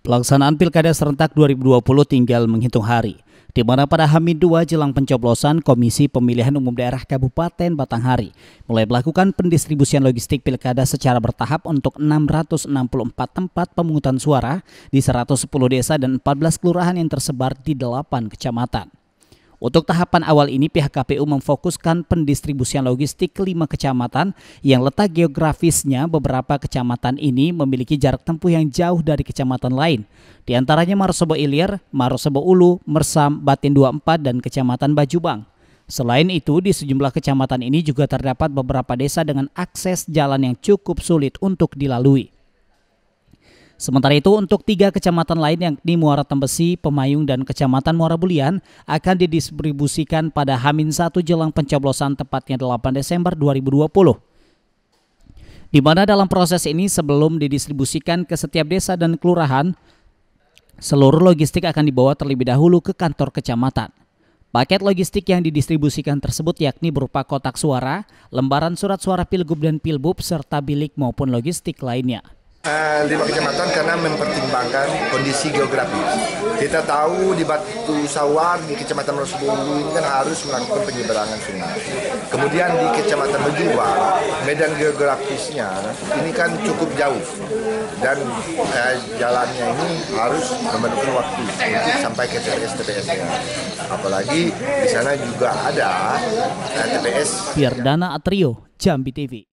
Pelaksanaan Pilkada serentak 2020 tinggal menghitung hari, di mana pada Hamin 2 jelang pencoblosan Komisi Pemilihan Umum Daerah Kabupaten Batanghari mulai melakukan pendistribusian logistik pilkada secara bertahap untuk 664 tempat pemungutan suara di 110 desa dan 14 kelurahan yang tersebar di 8 kecamatan. Untuk tahapan awal ini pihak KPU memfokuskan pendistribusian logistik lima kecamatan yang letak geografisnya beberapa kecamatan ini memiliki jarak tempuh yang jauh dari kecamatan lain. Di antaranya Marosobo Ilir, Marosobo Ulu, Mersam, Batin 24, dan Kecamatan Bajubang. Selain itu, di sejumlah kecamatan ini juga terdapat beberapa desa dengan akses jalan yang cukup sulit untuk dilalui. Sementara itu untuk tiga kecamatan lain yakni Muara Tembesi, Pemayung, dan Kecamatan Muara Bulian akan didistribusikan pada Hamin 1 jelang pencoblosan tepatnya 8 Desember 2020. Di mana dalam proses ini sebelum didistribusikan ke setiap desa dan kelurahan, seluruh logistik akan dibawa terlebih dahulu ke kantor kecamatan. Paket logistik yang didistribusikan tersebut yakni berupa kotak suara, lembaran surat suara pilgub dan pilbub, serta bilik maupun logistik lainnya lima eh, kecamatan karena mempertimbangkan kondisi geografis. Kita tahu di Batu Sawar di Kecamatan Rosbulu ini kan harus melakukan penyeberangan sungai. Kemudian di Kecamatan Bejua, medan geografisnya ini kan cukup jauh dan eh, jalannya ini harus memerlukan waktu untuk sampai ke TPS TPS nya. Apalagi di sana juga ada eh, TPS. Dana Atrio, Jambi TV.